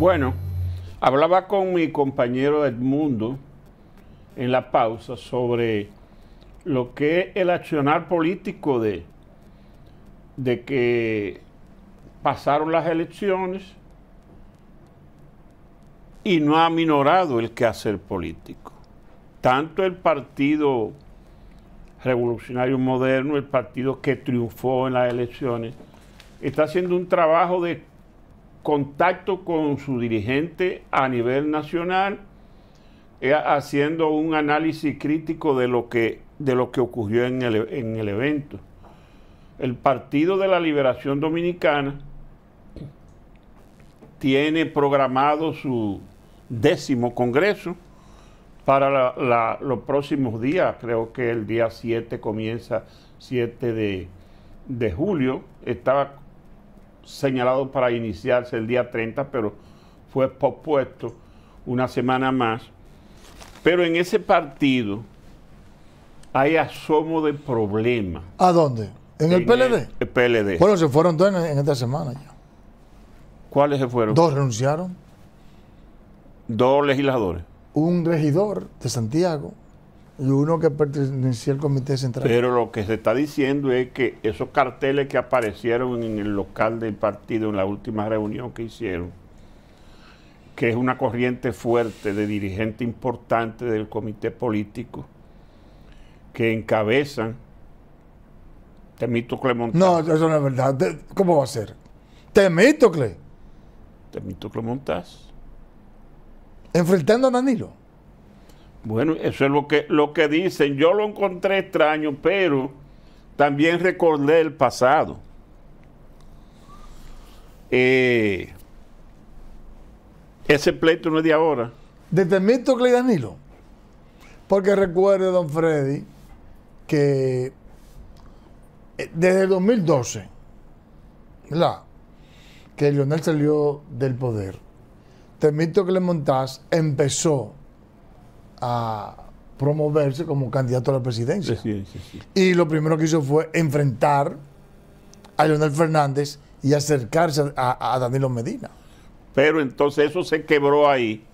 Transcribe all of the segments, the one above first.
Bueno, hablaba con mi compañero Edmundo en la pausa sobre lo que es el accionar político de, de que pasaron las elecciones y no ha minorado el quehacer político. Tanto el Partido Revolucionario Moderno, el partido que triunfó en las elecciones, está haciendo un trabajo de contacto con su dirigente a nivel nacional, eh, haciendo un análisis crítico de lo que, de lo que ocurrió en el, evento. El Partido de la Liberación Dominicana tiene programado su décimo Congreso para los próximos días. Creo que el día 7 comienza, 7 de, de julio. estaba señalado para iniciarse el día 30, pero fue pospuesto una semana más. Pero en ese partido hay asomo de problemas. ¿A dónde? ¿En, el PLD? El PLD. Bueno, se fueron dos en, en esta semana ya. ¿Cuáles se fueron? Dos renunciaron. Dos legisladores. Un regidor de Santiago y uno que pertenecía al Comité Central. Pero lo que se está diciendo es que esos carteles que aparecieron en el local del partido en la última reunión que hicieron, que es una corriente fuerte de dirigentes importantes del comité político que encabezan Temito Montaz. No, eso no es verdad. ¿Cómo va a ser? Temitocle Temito Montaz. Enfrentando a Danilo. Bueno, eso es lo que, lo que dicen. Yo lo encontré extraño, pero también recordé el pasado. Eh, ese pleito no es de ahora. De Temito y Danilo. Porque recuerdo, don Freddy, que eh, desde el 2012, la Que Leonel salió del poder. le montas empezó a promoverse como candidato a la presidencia. Sí, sí, sí. Y lo primero que hizo fue enfrentar a Leonel Fernández y acercarse a, Danilo Medina. Pero entonces eso se quebró ahí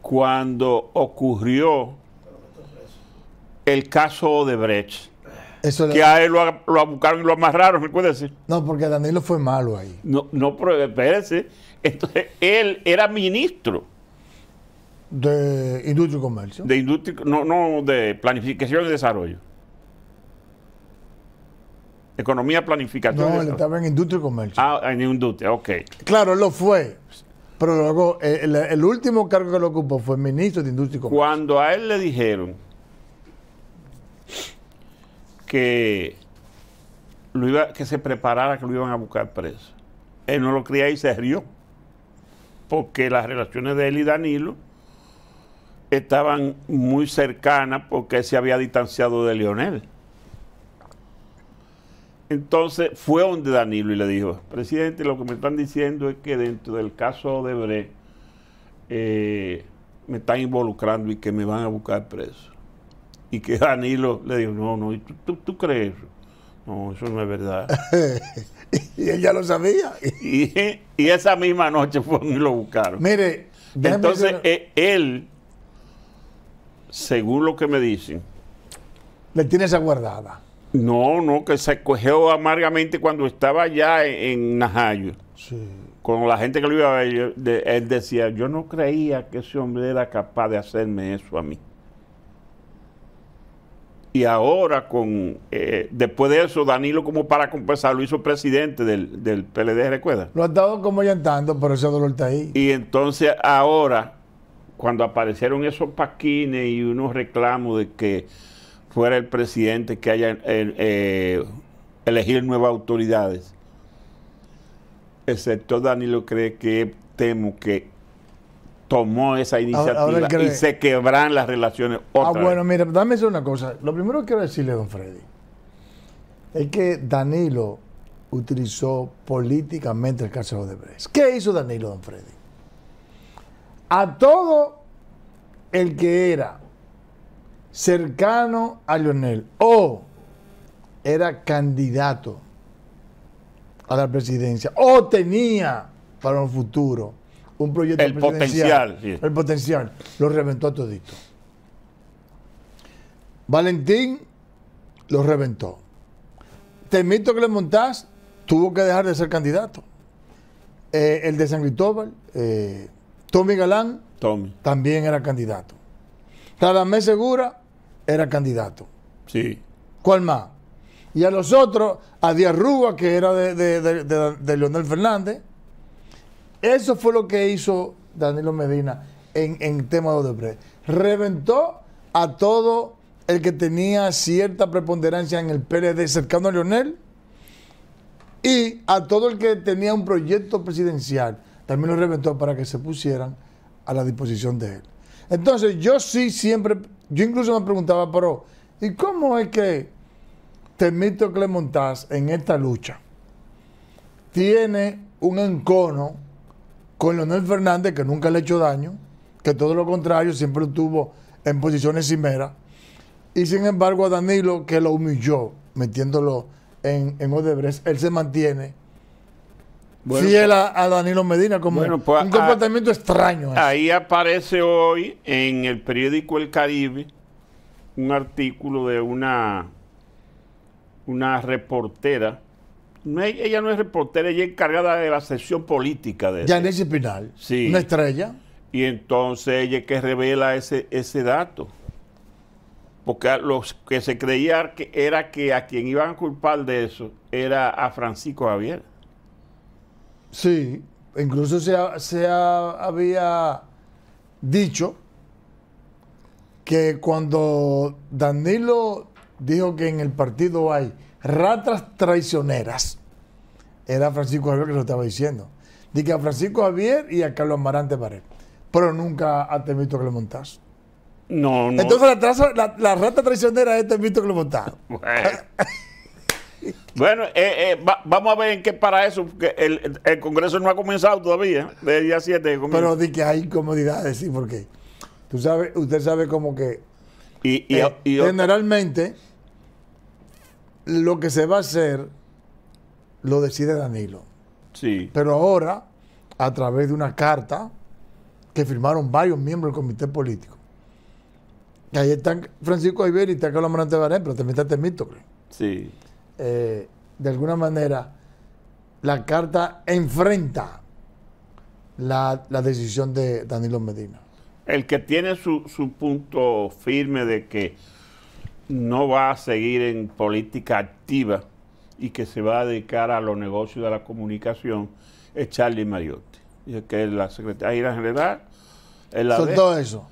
cuando ocurrió el caso Odebrecht. Eso que a él lo, lo buscaron y lo amarraron, recuérdese. No, porque Danilo fue malo ahí. No, no pero espérese. Entonces, él era ministro de Industria y Comercio. De Industria, no, no, de Planificación y Desarrollo. Economía planificatoria No, él estaba en Industria y Comercio. Ah, en Industria, ok. Claro, lo fue. Pero luego, eh, el, último cargo que lo ocupó fue ministro de Industria y Comercio. Cuando a él le dijeron que, lo iba, que se preparara, que lo iban a buscar preso, él no lo creía y se rió. Porque las relaciones de él y Danilo estaban muy cercanas porque se había distanciado de Lionel. Entonces fue donde Danilo y le dijo, presidente, lo que me están diciendo es que dentro del caso de Bre, eh, me están involucrando y que me van a buscar preso. Y que Danilo le dijo, no, no, ¿tú, crees eso? No, eso no es verdad. y él ya lo sabía. y, esa misma noche fue donde lo buscaron. Mire, entonces eh, él según lo que me dicen. ¿Le tienes aguardada? No, no, que se cogió amargamente cuando estaba allá en, Najayo. Sí. Con la gente que lo iba a ver, él decía, yo no creía que ese hombre era capaz de hacerme eso a mí. Y ahora, con eh, después de eso, Danilo, como para compensar, lo hizo presidente del, del PLD, ¿recuerda? Lo ha estado como llantando, pero ese dolor está ahí. Y entonces ahora cuando aparecieron esos paquines y unos reclamos de que fuera el presidente que haya elegido eh, eh, elegir nuevas autoridades, el sector Danilo cree que temo que tomó esa iniciativa y se quebran las relaciones. Ah, otra ah, bueno, mira, dame una cosa. Lo primero que quiero decirle, don Freddy, es que Danilo utilizó políticamente el caso de Odebrecht. ¿Qué hizo Danilo, don Freddy? a todo el que era cercano a Lionel o era candidato a la presidencia o tenía para un futuro un proyecto el potencial, el potencial, lo reventó a todito. Valentín lo reventó. Temito que le montás tuvo que dejar de ser candidato. Eh, el de San Cristóbal eh, Tommy Galán también era candidato. Radamés Segura era candidato. Sí. ¿Cuál más? Y a los otros, a Díaz Rúa, que era de, de, Leonel Fernández. Eso fue lo que hizo Danilo Medina en, en tema de Odebrecht. Reventó a todo el que tenía cierta preponderancia en el PLD cercano a Leonel y a todo el que tenía un proyecto presidencial también lo reventó para que se pusieran a la disposición de él. Entonces, yo sí siempre, yo incluso me preguntaba, pero, ¿y cómo es que Temito Clemontaz en esta lucha tiene un encono con Leonel Fernández, que nunca le ha hecho daño, que todo lo contrario, siempre tuvo en posiciones cimeras, y sin embargo a Danilo, que lo humilló, metiéndolo en, en Odebrecht, él se mantiene Sí fiel pues- a, Danilo Medina como pues un comportamiento extraño. Ahí aparece hoy en el periódico El Caribe un artículo de una, una reportera. ella no es reportera, ella es encargada de la sección política de sí. una estrella. Y entonces ella es que revela ese, ese dato. Porque los que se creía que era que a quien iban a culpar de eso era a Francisco Javier. Sí, incluso se, había dicho que cuando Danilo dijo que en el partido hay ratas traicioneras, era Francisco Javier que lo estaba diciendo. Dije a Francisco Javier y a Carlos Amarante Pared, pero nunca a Temito le No, no. Entonces la, rata traicionera es que Clemontazo. Bueno. Bueno, eh, eh, vamos a ver en qué para eso, porque el, Congreso no ha comenzado todavía, el ¿eh? día 7. Pero di que hay incomodidades, sí, porque tú sabes, usted sabe como que generalmente lo que se va a hacer lo decide Danilo. Sí. Pero ahora, a través de una carta que firmaron varios miembros del comité político, ahí están Francisco Iberi, y está Carlos Marante Barén, pero también está creo. Sí. Eh, de alguna manera, la carta enfrenta la, decisión de Danilo Medina. El que tiene su, punto firme de que no va a seguir en política activa y que se va a dedicar a los negocios de la comunicación es Charlie Mariotti, que es la secretaria general. todo eso.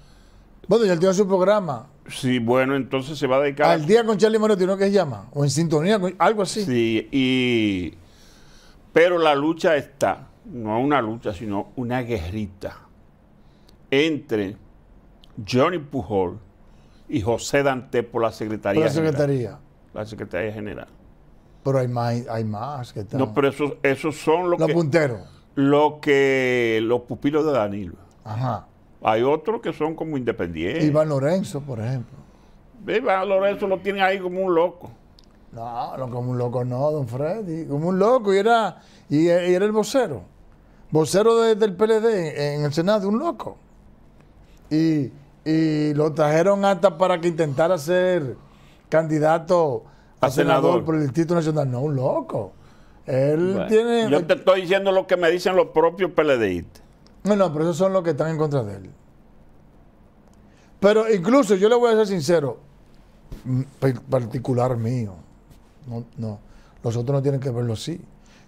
Bueno, y él tiene su programa. Sí, bueno, entonces se va a dedicar. Al día con Charlie Moreno tiene que se llama, o en sintonía, con, algo así. Sí, y. Pero la lucha está, no una lucha, sino una guerrita entre Johnny Pujol y José Dante por la Secretaría. Por la Secretaría. la Secretaría General. Pero hay más, hay más que están... No, pero esos, son los, punteros. Lo que. Los pupilos de Danilo. Ajá. Hay otros que son como independientes. Iván Lorenzo, por ejemplo. Iván Lorenzo lo tiene ahí como un loco. No, como un loco, no, don Freddy. Como un loco, y era, y, era el vocero. Vocero del PLD en el Senado, un loco. Y, lo trajeron hasta para que intentara ser candidato a, senador. por el Distrito Nacional. No, un loco. Él tiene. Yo te estoy diciendo lo que me dicen los propios PLDistas. No, no, pero esos son los que están en contra de él. Pero incluso, yo le voy a ser sincero, particular mío, no, no, los otros no tienen que verlo así.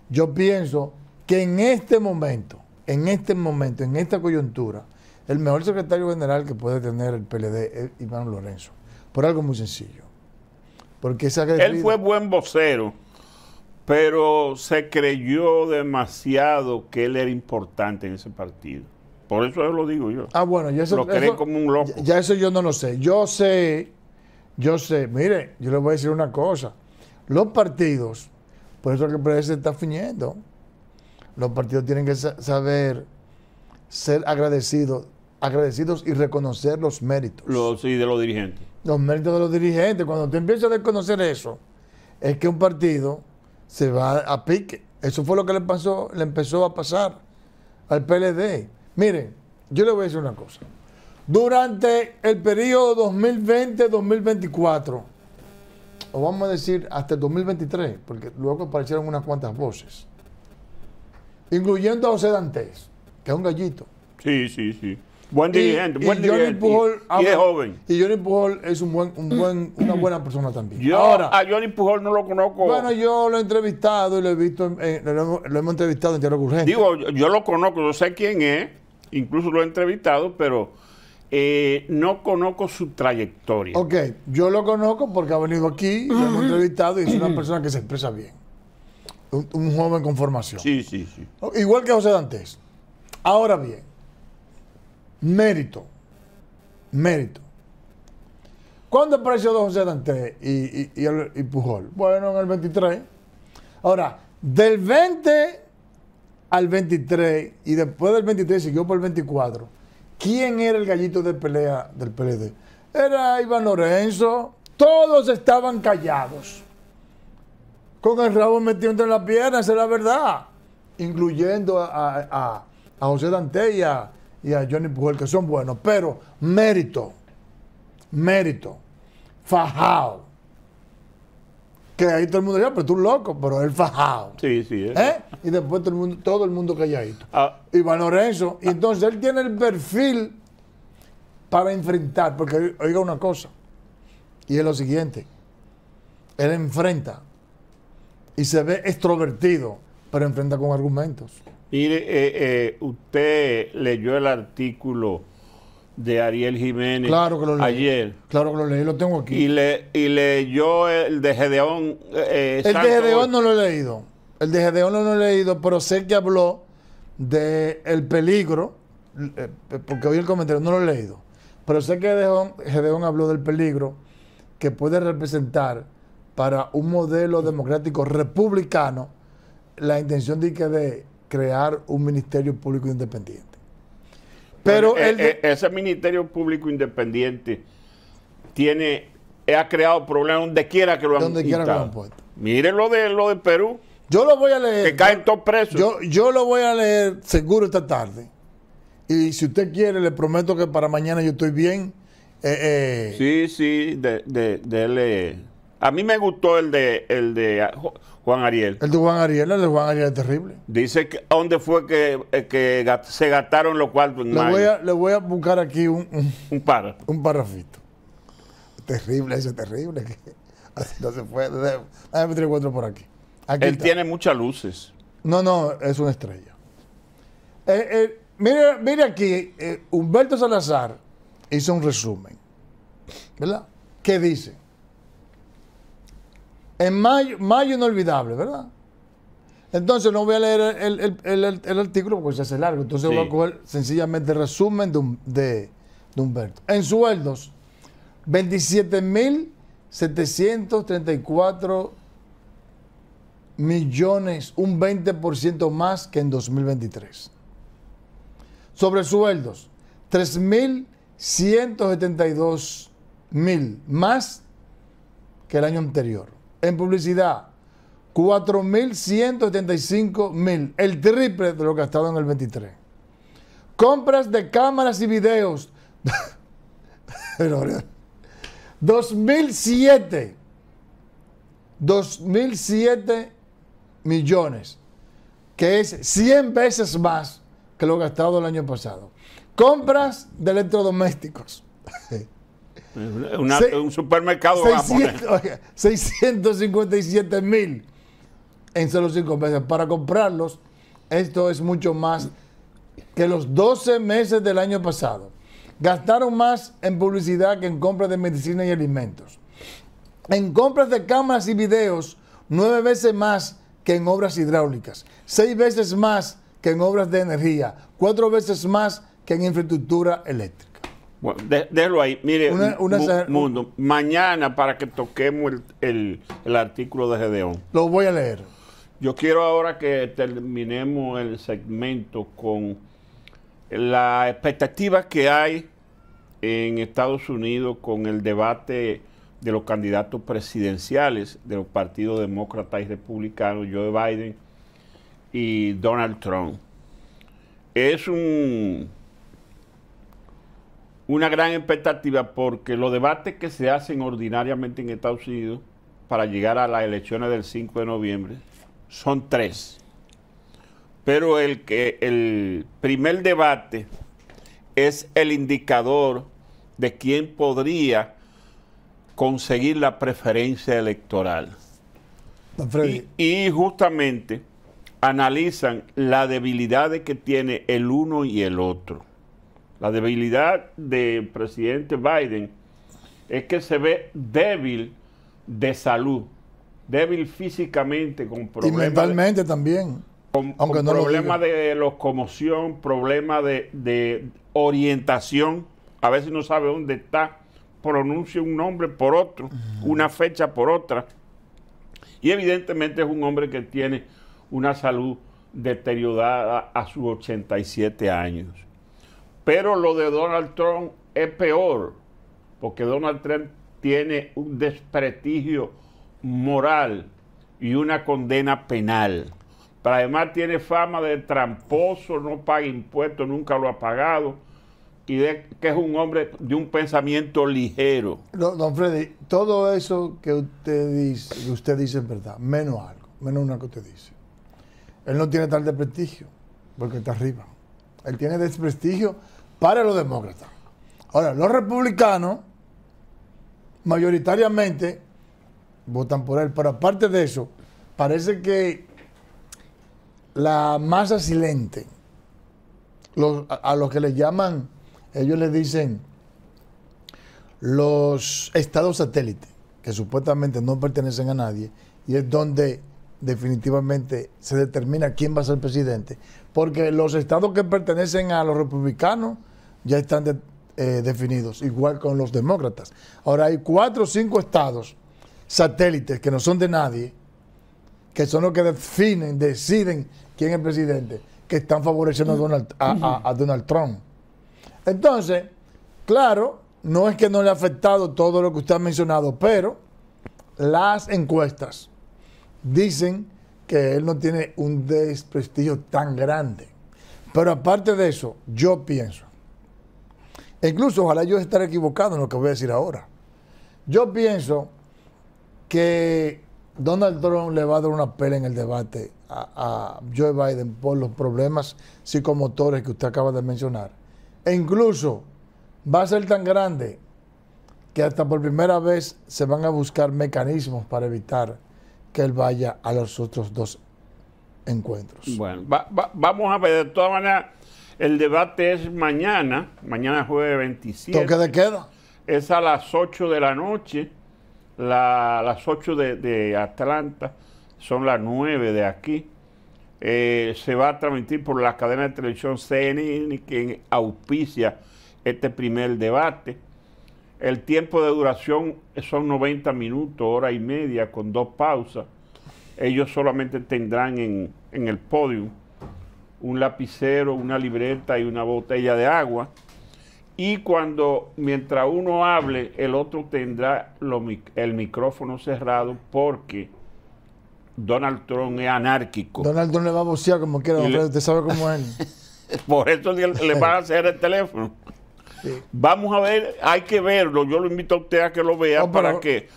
Yo pienso que en este momento, en este momento, en esta coyuntura, el mejor secretario general que puede tener el PLD es Iván Lorenzo, por algo muy sencillo. Porque Él fue buen vocero pero se creyó demasiado que él era importante en ese partido. Por eso yo lo digo yo. Ah, bueno, ya eso, lo creen como un loco. Ya, eso yo no lo sé. Yo sé, yo sé, mire, yo le voy a decir una cosa. Los partidos, por eso que el está fiñendo, los partidos tienen que saber ser agradecidos, agradecidos y reconocer los méritos. Los, sí, de los dirigentes. Los méritos de los dirigentes. Cuando tú empiezas a desconocer eso, es que un partido se va a pique. Eso fue lo que le pasó, le empezó a pasar al PLD. Miren, yo le voy a decir una cosa. Durante el periodo 2020-2024, o vamos a decir hasta el 2023, porque luego aparecieron unas cuantas voces, incluyendo a José Dantes, que es un gallito. Sí, sí, sí. Buen dirigente, y, Pujol, es joven. Y Johnny Pujol es un buen, un buen, una buena persona también. y Ahora, a Johnny Pujol no lo conozco. Bueno, yo lo he entrevistado y lo he visto, lo, hemos entrevistado en Tierra Urgente. Digo, yo, lo conozco, yo sé quién es, incluso lo he entrevistado, pero eh, no conozco su trayectoria. Ok, yo lo conozco porque ha venido aquí, lo hemos entrevistado y es una persona que se expresa bien. Un, un joven con formación. Sí, sí, sí. Igual que José Dantes. Ahora bien, Mérito. Mérito. ¿Cuándo apareció Don José Dante y, Pujol? Bueno, en el 23. Ahora, del 20 al 23 y después del 23 siguió por el 24. ¿Quién era el gallito de pelea del PLD? Era Iván Lorenzo. Todos estaban callados. Con el rabo metido entre las piernas, es la verdad. Incluyendo a, a, a José Dante y a, y a Johnny Pujol, que son buenos, pero mérito, mérito, fajado. Que ahí todo el mundo ya ah, pero tú loco, pero él fajado. Sí, sí. Es. ¿Eh? Y después todo el mundo, todo el mundo calladito. Ah, Iván Y entonces él tiene el perfil para enfrentar, porque oiga una cosa, y es lo siguiente, él enfrenta y se ve extrovertido, pero enfrenta con argumentos. Mire, eh, eh, usted leyó el artículo de Ariel Jiménez ayer. Claro que lo leí, lo tengo aquí. Y, leyó el de Gedeón. Eh, el de Gedeón no lo he leído. El de Gedeón no lo he leído, pero sé que habló del el peligro, porque hoy el comentario no lo he leído. Pero sé que Gedeón, Gedeón habló del peligro que puede representar para un modelo democrático republicano la intención de que de crear un Ministerio Público Independiente. Pero eh, eh, ese Ministerio Público Independiente tiene ha creado problemas donde quiera que lo han, lo puesto. Miren lo de lo de Perú. Yo lo voy a leer. Que caen todos presos. Yo, yo lo voy a leer seguro esta tarde. Y si usted quiere, le prometo que para mañana yo estoy bien. Eh, sí, sí, de, de, a mí me gustó el de, el de ah, Juan Ariel. El de Juan Ariel, el de Juan Ariel es terrible. Dice que dónde fue que, eh, se gastaron los cuartos le Voy a, le voy a buscar aquí un, un, un, un parrafito. Terrible, ese terrible. no se puede. Déjame por aquí. Él tiene muchas luces. No, no, es una estrella. Eh, eh, mire, aquí, Humberto Salazar hizo un resumen. ¿Verdad? ¿Qué dice? En mayo, mayo inolvidable, ¿verdad? Entonces no voy a leer el, artículo porque se hace largo. Entonces voy a coger sencillamente el resumen de, de, de, Humberto. En sueldos, 27.734 millones, un 20% más que en 2023. Sobre sueldos, 3.172 mil más que el año anterior en publicidad, 4.175 mil, el triple de lo gastado en el 23. Compras de cámaras y videos, 2007, 2007 millones, que es 100 veces más que lo gastado el año pasado. Compras de electrodomésticos. un supermercado 657 mil en solo cinco meses. Para comprarlos, esto es mucho más que los 12 meses del año pasado. Gastaron más en publicidad que en compras de medicina y alimentos. En compras de cámaras y videos, nueve veces más que en obras hidráulicas. Seis veces más que en obras de energía. Cuatro veces más que en infraestructura eléctrica. Bueno, ahí. Mire, mundo, mañana para que toquemos el, el, artículo de Gedeón. Lo voy a leer. Yo quiero ahora que terminemos el segmento con la expectativa que hay en Estados Unidos con el debate de los candidatos presidenciales de los partidos demócratas y republicanos, Joe Biden y Donald Trump. Es un una gran expectativa porque los debates que se hacen ordinariamente en Estados Unidos para llegar a las elecciones del 5 de noviembre son tres. Pero el, que, el primer debate es el indicador de quién podría conseguir la preferencia electoral. Y, justamente analizan la debilidad que tiene el uno y el otro. La debilidad del presidente Biden es que se ve débil de salud, débil físicamente con problemas. Y mentalmente también. Con, problemas de locomoción, problemas de, orientación. A veces no sabe dónde está, pronuncia un nombre por otro, una fecha por otra. Y evidentemente es un hombre que tiene una salud deteriorada a sus 87 años. Pero lo de Donald Trump es peor, porque Donald Trump tiene un desprestigio moral y una condena penal. Pero además tiene fama de tramposo, no paga impuestos, nunca lo ha pagado, y que es un hombre de un pensamiento ligero. don Freddy, todo eso que usted dice, usted dice es verdad, menos algo, menos una que usted dice. Él no tiene tal desprestigio, porque está arriba. Él tiene desprestigio para los demócratas. Ahora, los republicanos mayoritariamente votan por él, pero aparte de eso, parece que la masa silente, a, a, los que le llaman, ellos le dicen los estados satélites, que supuestamente no pertenecen a nadie, y es donde definitivamente se determina quién va a ser presidente, porque los estados que pertenecen a los republicanos, ya están eh, definidos, igual con los demócratas. Ahora hay cuatro o cinco estados satélites que no son de nadie, que son los que definen, deciden quién es el presidente, que están favoreciendo a Donald, a Donald Trump. Entonces, claro, no es que no le ha afectado todo lo que usted ha mencionado, pero las encuestas dicen que él no tiene un desprestigio tan grande. Pero aparte de eso, yo pienso Incluso ojalá yo estar equivocado en lo que voy a decir ahora. Yo pienso que Donald Trump le va a dar una pelea en el debate a, Joe Biden por los problemas psicomotores que usted acaba de mencionar. E incluso va a ser tan grande que hasta por primera vez se van a buscar mecanismos para evitar que él vaya a los otros dos encuentros. Bueno, vamos a ver de todas maneras el debate es mañana, mañana jueves 27. ¿Qué de queda? Es a las 8 de la noche, las 8 de, Atlanta, son las 9 de aquí. Eh, se va a transmitir por la cadena de televisión CNN que auspicia este primer debate. El tiempo de duración son 90 minutos, hora y media, con dos pausas. Ellos solamente tendrán en, en el podio un lapicero, una libreta y una botella de agua. Y cuando, mientras uno hable, el otro tendrá el micrófono cerrado porque Donald Trump es anárquico. Donald Trump le va a bocear como quiera, usted sabe cómo es. Por eso le, va van a hacer el teléfono. Vamos a ver, hay que verlo. Yo lo invito a usted a que lo vea para que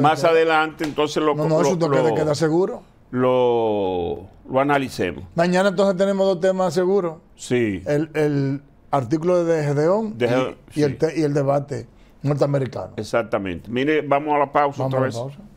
más adelante entonces lo... No, no, es un toque de queda seguro. Lo lo analicemos. Mañana entonces tenemos dos temas seguros. Sí. El, el artículo de Gedeón y, el debate norteamericano. Exactamente. Mire, vamos a la pausa otra vez. A la pausa.